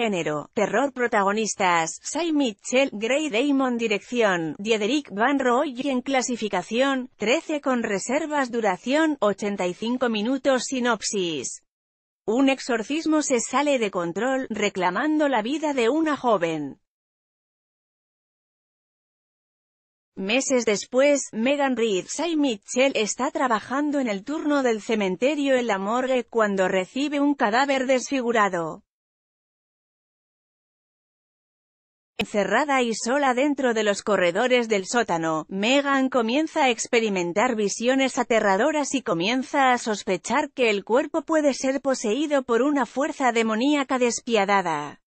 género, terror protagonistas, Sai Mitchell, Grey Damon dirección, Diederik Van en clasificación, 13 con reservas duración, 85 minutos sinopsis. Un exorcismo se sale de control, reclamando la vida de una joven. Meses después, Megan Reed, Sam Mitchell está trabajando en el turno del cementerio en la morgue cuando recibe un cadáver desfigurado. Encerrada y sola dentro de los corredores del sótano, Megan comienza a experimentar visiones aterradoras y comienza a sospechar que el cuerpo puede ser poseído por una fuerza demoníaca despiadada.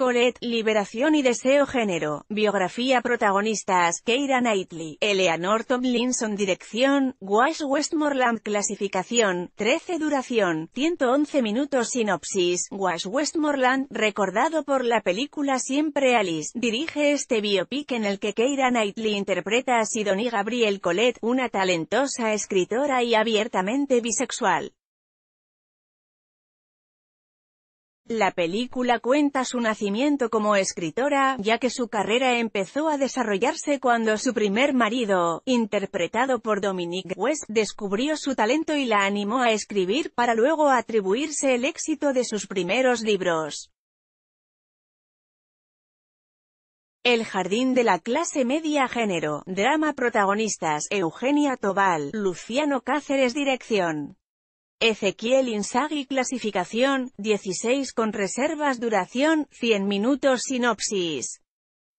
Colette, Liberación y Deseo Género, Biografía Protagonistas, Keira Knightley, Eleanor Tomlinson Dirección, Wash Westmoreland Clasificación, 13 Duración, 111 minutos Sinopsis, Wash Westmoreland, recordado por la película Siempre Alice, dirige este biopic en el que Keira Knightley interpreta a Sidonie Gabriel Colette, una talentosa escritora y abiertamente bisexual. La película cuenta su nacimiento como escritora, ya que su carrera empezó a desarrollarse cuando su primer marido, interpretado por Dominique West, descubrió su talento y la animó a escribir para luego atribuirse el éxito de sus primeros libros. El jardín de la clase media género, drama protagonistas, Eugenia Tobal, Luciano Cáceres dirección. Ezequiel Insagi Clasificación, 16 con reservas Duración, 100 minutos Sinopsis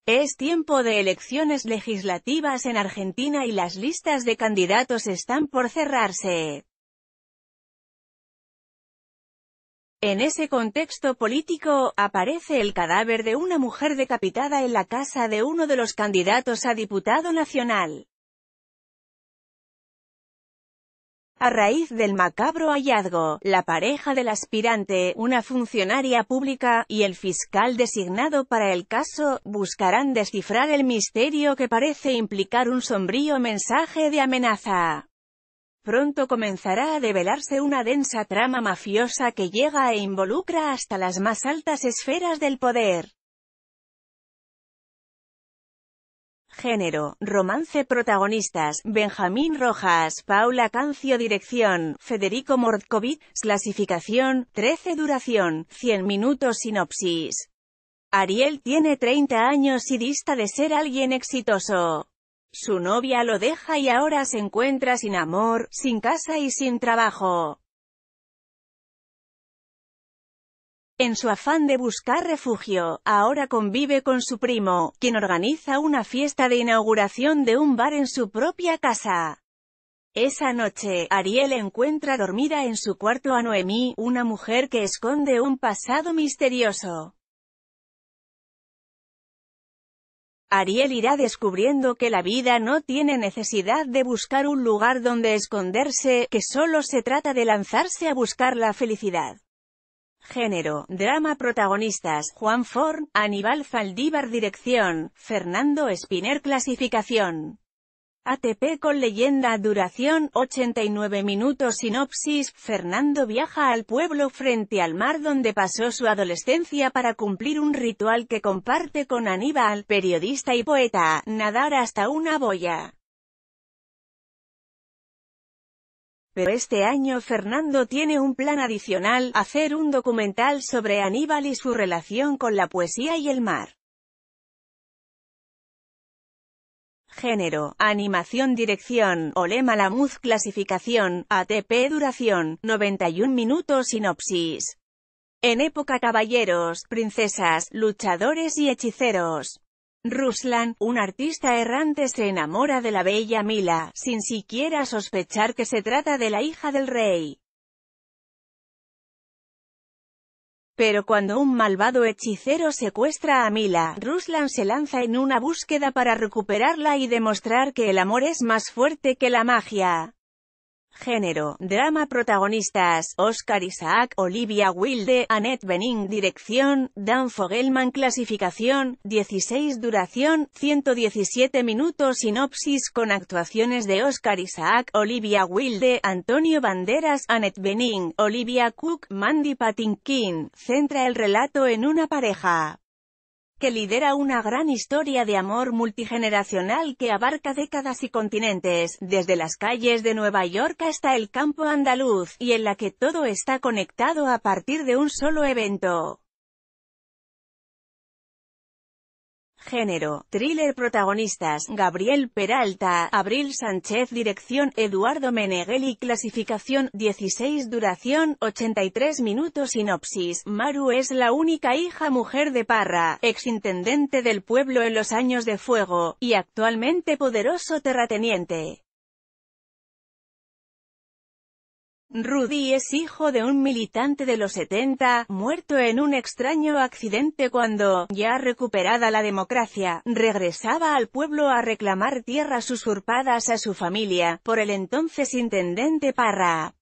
es tiempo de elecciones legislativas en Argentina y las listas de candidatos están por cerrarse. En ese contexto político, aparece el cadáver de una mujer decapitada en la casa de uno de los candidatos a diputado nacional. A raíz del macabro hallazgo, la pareja del aspirante, una funcionaria pública, y el fiscal designado para el caso, buscarán descifrar el misterio que parece implicar un sombrío mensaje de amenaza. Pronto comenzará a develarse una densa trama mafiosa que llega e involucra hasta las más altas esferas del poder. Género, romance protagonistas, Benjamín Rojas, Paula Cancio Dirección, Federico Mordkovic, Clasificación, 13 Duración, 100 minutos Sinopsis. Ariel tiene 30 años y dista de ser alguien exitoso. Su novia lo deja y ahora se encuentra sin amor, sin casa y sin trabajo. En su afán de buscar refugio, ahora convive con su primo, quien organiza una fiesta de inauguración de un bar en su propia casa. Esa noche, Ariel encuentra dormida en su cuarto a Noemí, una mujer que esconde un pasado misterioso. Ariel irá descubriendo que la vida no tiene necesidad de buscar un lugar donde esconderse, que solo se trata de lanzarse a buscar la felicidad. Género, drama protagonistas, Juan Forn, Aníbal Zaldívar dirección, Fernando Spinner clasificación. ATP con leyenda duración 89 minutos sinopsis, Fernando viaja al pueblo frente al mar donde pasó su adolescencia para cumplir un ritual que comparte con Aníbal, periodista y poeta, nadar hasta una boya. Pero este año Fernando tiene un plan adicional, hacer un documental sobre Aníbal y su relación con la poesía y el mar. Género, animación dirección, Ole Lamuz. clasificación, ATP duración, 91 minutos sinopsis. En época caballeros, princesas, luchadores y hechiceros. Ruslan, un artista errante se enamora de la bella Mila, sin siquiera sospechar que se trata de la hija del rey. Pero cuando un malvado hechicero secuestra a Mila, Ruslan se lanza en una búsqueda para recuperarla y demostrar que el amor es más fuerte que la magia. Género, drama protagonistas, Oscar Isaac, Olivia Wilde, Annette Bening dirección, Dan Fogelman clasificación, 16 duración, 117 minutos sinopsis con actuaciones de Oscar Isaac, Olivia Wilde, Antonio Banderas, Annette Bening, Olivia Cook, Mandy Patinkin, centra el relato en una pareja, que lidera una gran historia de amor multigeneracional que abarca décadas y continentes, desde las calles de Nueva York hasta el campo andaluz, y en la que todo está conectado a partir de un solo evento. Género, thriller protagonistas, Gabriel Peralta, Abril Sánchez Dirección, Eduardo Meneghelli Clasificación, 16 Duración, 83 minutos Sinopsis, Maru es la única hija mujer de Parra, exintendente del pueblo en los años de fuego, y actualmente poderoso terrateniente. Rudy es hijo de un militante de los 70, muerto en un extraño accidente cuando, ya recuperada la democracia, regresaba al pueblo a reclamar tierras usurpadas a su familia, por el entonces intendente Parra.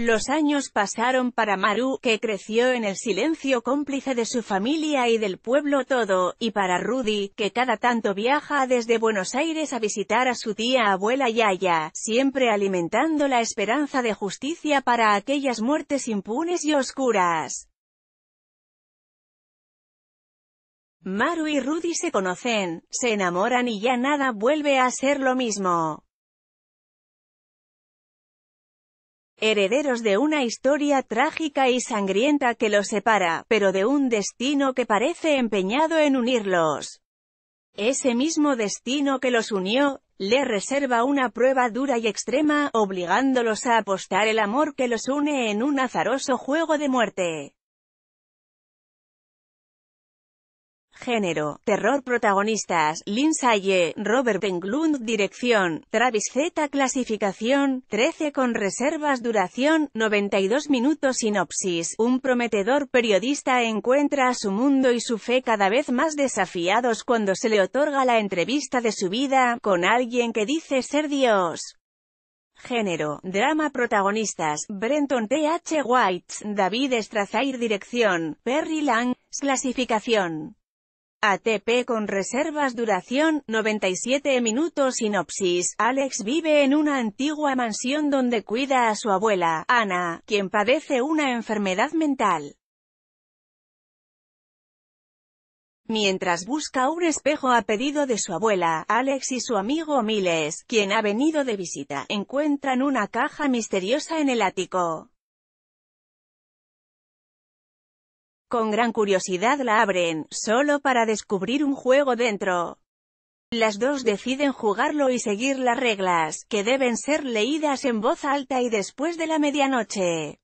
Los años pasaron para Maru, que creció en el silencio cómplice de su familia y del pueblo todo, y para Rudy, que cada tanto viaja desde Buenos Aires a visitar a su tía abuela Yaya, siempre alimentando la esperanza de justicia para aquellas muertes impunes y oscuras. Maru y Rudy se conocen, se enamoran y ya nada vuelve a ser lo mismo. herederos de una historia trágica y sangrienta que los separa, pero de un destino que parece empeñado en unirlos. Ese mismo destino que los unió, le reserva una prueba dura y extrema, obligándolos a apostar el amor que los une en un azaroso juego de muerte. Género, terror protagonistas, Saye, Robert Englund dirección, Travis Z clasificación, 13 con reservas duración, 92 minutos sinopsis, un prometedor periodista encuentra a su mundo y su fe cada vez más desafiados cuando se le otorga la entrevista de su vida, con alguien que dice ser Dios. Género, drama protagonistas, Brenton T. White, David Strazair dirección, Perry Lang, clasificación. ATP con reservas duración, 97 minutos Sinopsis, Alex vive en una antigua mansión donde cuida a su abuela, Ana, quien padece una enfermedad mental. Mientras busca un espejo a pedido de su abuela, Alex y su amigo Miles, quien ha venido de visita, encuentran una caja misteriosa en el ático. Con gran curiosidad la abren, solo para descubrir un juego dentro. Las dos deciden jugarlo y seguir las reglas, que deben ser leídas en voz alta y después de la medianoche.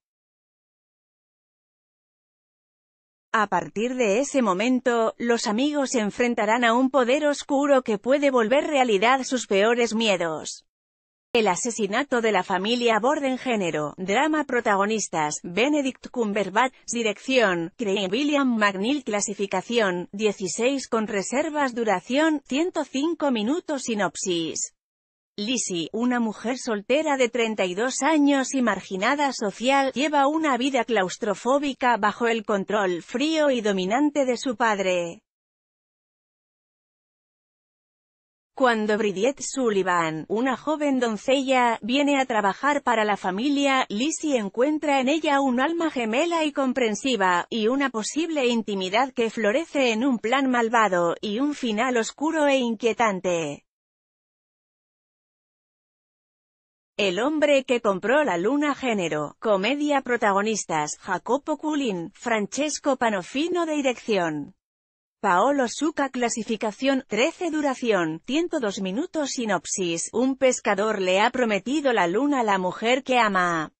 A partir de ese momento, los amigos se enfrentarán a un poder oscuro que puede volver realidad sus peores miedos. El asesinato de la familia Borden Género, drama protagonistas, Benedict Cumberbatch, dirección, Craig William McNeil clasificación, 16 con reservas duración, 105 minutos sinopsis. Lizzie, una mujer soltera de 32 años y marginada social, lleva una vida claustrofóbica bajo el control frío y dominante de su padre. Cuando Bridget Sullivan, una joven doncella, viene a trabajar para la familia, Lizzie encuentra en ella un alma gemela y comprensiva, y una posible intimidad que florece en un plan malvado, y un final oscuro e inquietante. El hombre que compró la luna género, comedia protagonistas, Jacopo Culin, Francesco Panofino de dirección. Paolo Suka clasificación 13 duración, 102 minutos sinopsis, un pescador le ha prometido la luna a la mujer que ama.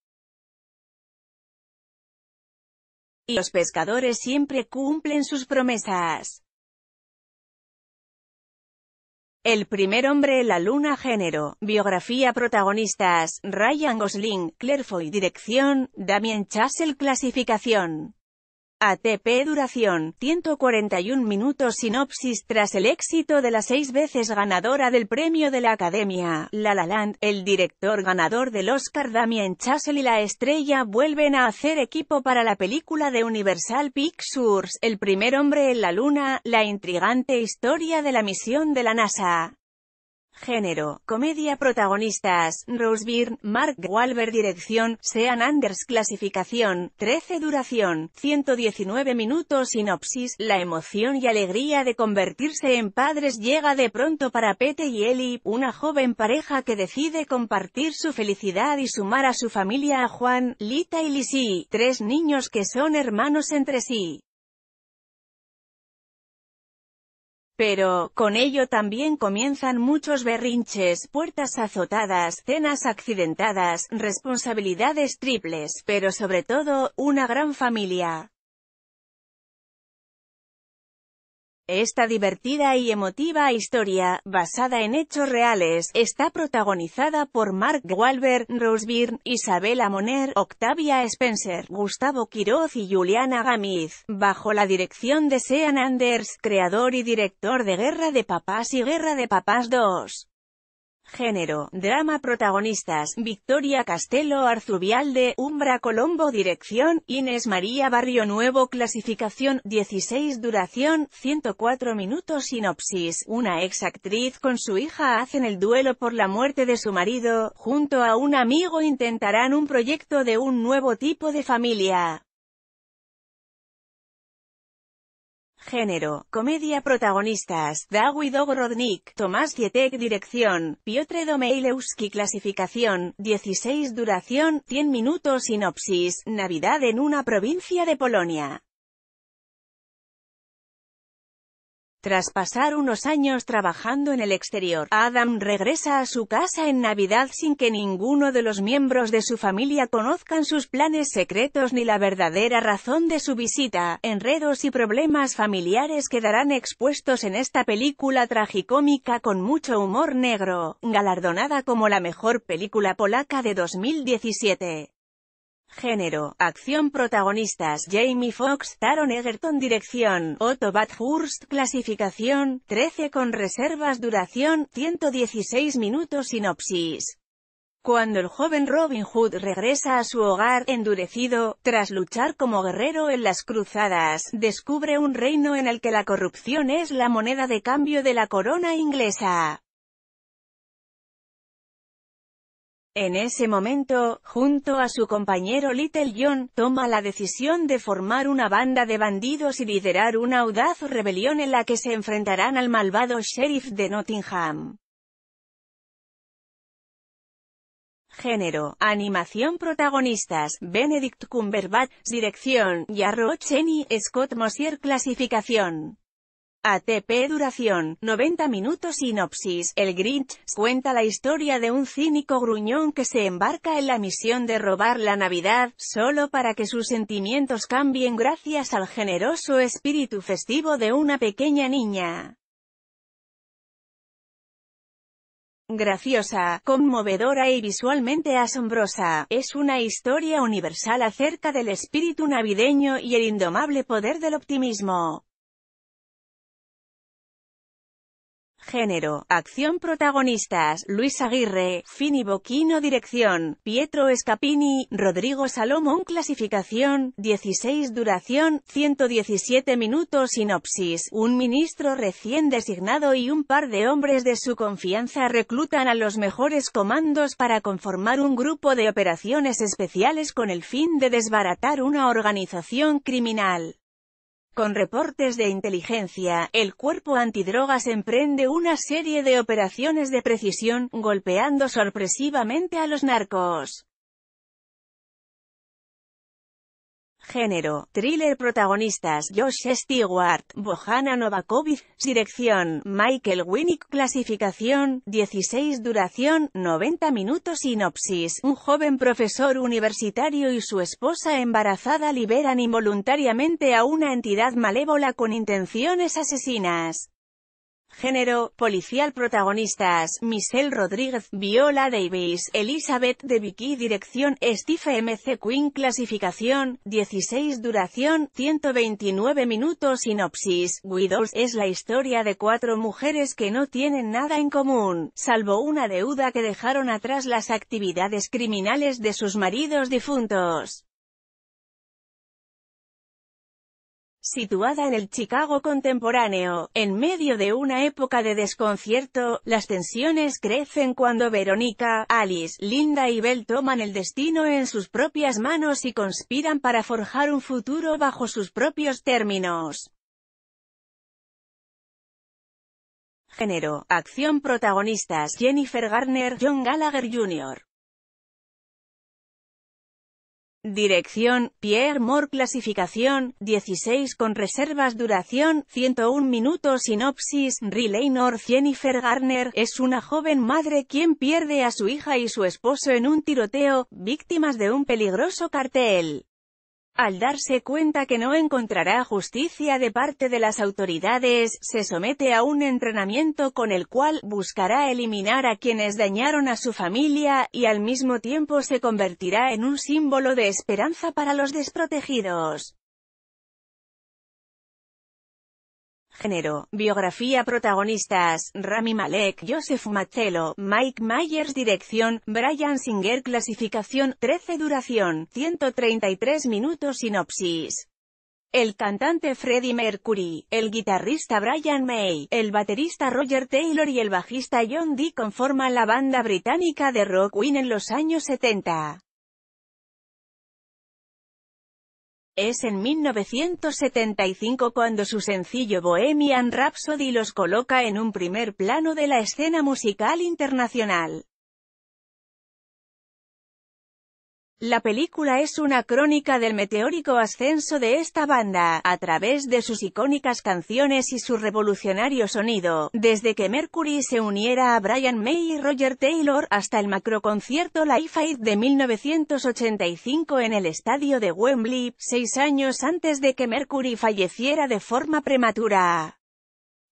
Y los pescadores siempre cumplen sus promesas. El primer hombre la luna género, biografía protagonistas, Ryan Gosling, Claire Foy dirección, Damien Chassel clasificación. ATP Duración, 141 minutos Sinopsis Tras el éxito de la seis veces ganadora del premio de la Academia, La La Land, el director ganador del Oscar Damien Chazelle y la estrella vuelven a hacer equipo para la película de Universal Pictures, El primer hombre en la luna, la intrigante historia de la misión de la NASA. Género, comedia protagonistas, Rose Byrne, Mark Wahlberg dirección, Sean Anders clasificación, 13 duración, 119 minutos sinopsis, la emoción y alegría de convertirse en padres llega de pronto para Pete y Ellie, una joven pareja que decide compartir su felicidad y sumar a su familia a Juan, Lita y Lisi, tres niños que son hermanos entre sí. Pero, con ello también comienzan muchos berrinches, puertas azotadas, cenas accidentadas, responsabilidades triples, pero sobre todo, una gran familia. Esta divertida y emotiva historia, basada en hechos reales, está protagonizada por Mark Wahlberg, Rose Byrne, Isabella Moner, Octavia Spencer, Gustavo Quiroz y Juliana Gamiz, bajo la dirección de Sean Anders, creador y director de Guerra de Papás y Guerra de Papás 2. Género, drama protagonistas, Victoria Castelo Arzubialde, Umbra Colombo Dirección, Inés María Barrio Nuevo Clasificación, 16 Duración, 104 minutos Sinopsis, una ex actriz con su hija hacen el duelo por la muerte de su marido, junto a un amigo intentarán un proyecto de un nuevo tipo de familia. Género, comedia protagonistas, dawid Ogrodnik, Tomás Cietek Dirección, Piotr Domeilewski Clasificación, 16 Duración, 100 minutos Sinopsis, Navidad en una provincia de Polonia. Tras pasar unos años trabajando en el exterior, Adam regresa a su casa en Navidad sin que ninguno de los miembros de su familia conozcan sus planes secretos ni la verdadera razón de su visita. Enredos y problemas familiares quedarán expuestos en esta película tragicómica con mucho humor negro, galardonada como la mejor película polaca de 2017. Género, acción protagonistas, Jamie Foxx, Taron Egerton dirección, Otto Bathurst clasificación, 13 con reservas duración, 116 minutos sinopsis. Cuando el joven Robin Hood regresa a su hogar, endurecido, tras luchar como guerrero en las cruzadas, descubre un reino en el que la corrupción es la moneda de cambio de la corona inglesa. En ese momento, junto a su compañero Little John, toma la decisión de formar una banda de bandidos y liderar una audaz rebelión en la que se enfrentarán al malvado sheriff de Nottingham. Género, animación protagonistas, Benedict Cumberbatch, dirección, Yarrow Cheney, Scott Mosier clasificación. ATP Duración, 90 minutos Sinopsis, el Grinch, cuenta la historia de un cínico gruñón que se embarca en la misión de robar la Navidad, solo para que sus sentimientos cambien gracias al generoso espíritu festivo de una pequeña niña. graciosa, conmovedora y visualmente asombrosa, es una historia universal acerca del espíritu navideño y el indomable poder del optimismo. Género, acción protagonistas, Luis Aguirre, Fini Boquino dirección, Pietro Escapini, Rodrigo Salomón clasificación, 16 duración, 117 minutos sinopsis, un ministro recién designado y un par de hombres de su confianza reclutan a los mejores comandos para conformar un grupo de operaciones especiales con el fin de desbaratar una organización criminal. Con reportes de inteligencia, el cuerpo antidrogas emprende una serie de operaciones de precisión, golpeando sorpresivamente a los narcos. Género, thriller protagonistas, Josh Stewart, Bohana Novakovic, dirección, Michael Winnick, clasificación, 16 duración, 90 minutos sinopsis, un joven profesor universitario y su esposa embarazada liberan involuntariamente a una entidad malévola con intenciones asesinas. Género, policial protagonistas, Michelle Rodríguez, Viola Davis, Elizabeth de Vicky Dirección, Steve MC Queen Clasificación, 16 Duración, 129 minutos Sinopsis, Widows es la historia de cuatro mujeres que no tienen nada en común, salvo una deuda que dejaron atrás las actividades criminales de sus maridos difuntos. Situada en el Chicago contemporáneo, en medio de una época de desconcierto, las tensiones crecen cuando Verónica, Alice, Linda y Bell toman el destino en sus propias manos y conspiran para forjar un futuro bajo sus propios términos. Género, acción protagonistas, Jennifer Garner, John Gallagher Jr. Dirección, Pierre Moore Clasificación, 16 con reservas Duración, 101 minutos Sinopsis, Relaynor. Jennifer Garner, es una joven madre quien pierde a su hija y su esposo en un tiroteo, víctimas de un peligroso cartel. Al darse cuenta que no encontrará justicia de parte de las autoridades, se somete a un entrenamiento con el cual buscará eliminar a quienes dañaron a su familia, y al mismo tiempo se convertirá en un símbolo de esperanza para los desprotegidos. Género, biografía protagonistas, Rami Malek, Joseph Mazzello, Mike Myers dirección, Brian Singer clasificación, 13 duración, 133 minutos sinopsis. El cantante Freddie Mercury, el guitarrista Brian May, el baterista Roger Taylor y el bajista John Dee conforman la banda británica de rock Queen en los años 70. Es en 1975 cuando su sencillo Bohemian Rhapsody los coloca en un primer plano de la escena musical internacional. La película es una crónica del meteórico ascenso de esta banda, a través de sus icónicas canciones y su revolucionario sonido, desde que Mercury se uniera a Brian May y Roger Taylor, hasta el macroconcierto Life Aid de 1985 en el estadio de Wembley, seis años antes de que Mercury falleciera de forma prematura.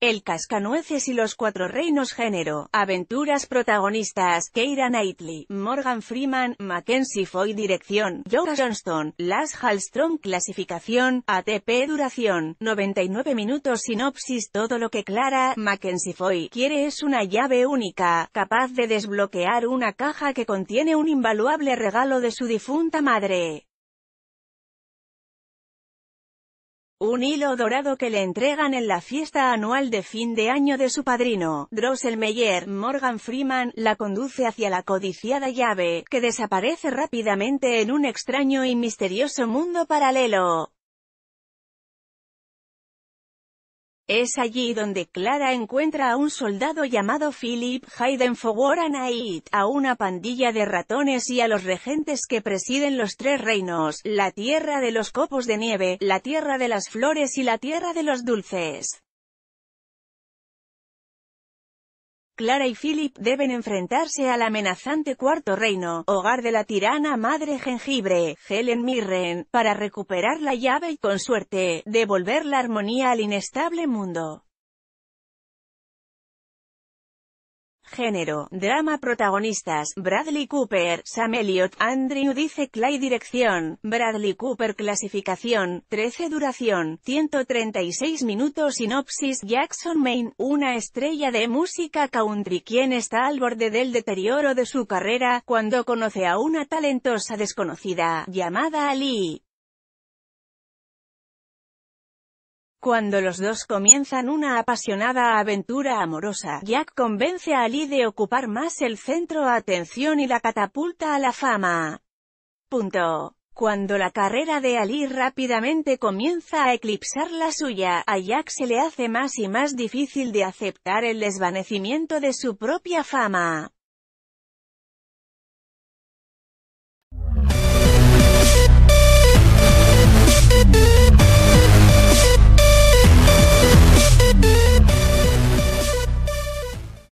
El Cascanueces y los Cuatro Reinos Género, Aventuras protagonistas, Keira Knightley, Morgan Freeman, Mackenzie Foy Dirección, Joe Johnston, Lars Hallstrom Clasificación, ATP Duración, 99 minutos Sinopsis Todo lo que Clara, Mackenzie Foy, quiere es una llave única, capaz de desbloquear una caja que contiene un invaluable regalo de su difunta madre. un hilo dorado que le entregan en la fiesta anual de fin de año de su padrino, Drosselmeyer, Morgan Freeman, la conduce hacia la codiciada llave, que desaparece rápidamente en un extraño y misterioso mundo paralelo. Es allí donde Clara encuentra a un soldado llamado Philip Hayden Fogoranait, a una pandilla de ratones y a los regentes que presiden los tres reinos, la tierra de los copos de nieve, la tierra de las flores y la tierra de los dulces. Clara y Philip deben enfrentarse al amenazante Cuarto Reino, hogar de la tirana Madre Jengibre, Helen Mirren, para recuperar la llave y, con suerte, devolver la armonía al inestable mundo. Género, drama protagonistas, Bradley Cooper, Sam Elliott, Andrew Dice Clay Dirección, Bradley Cooper Clasificación, 13 Duración, 136 minutos Sinopsis Jackson Maine, una estrella de música country quien está al borde del deterioro de su carrera, cuando conoce a una talentosa desconocida, llamada Ali. Cuando los dos comienzan una apasionada aventura amorosa, Jack convence a Ali de ocupar más el centro atención y la catapulta a la fama. Punto. Cuando la carrera de Ali rápidamente comienza a eclipsar la suya, a Jack se le hace más y más difícil de aceptar el desvanecimiento de su propia fama.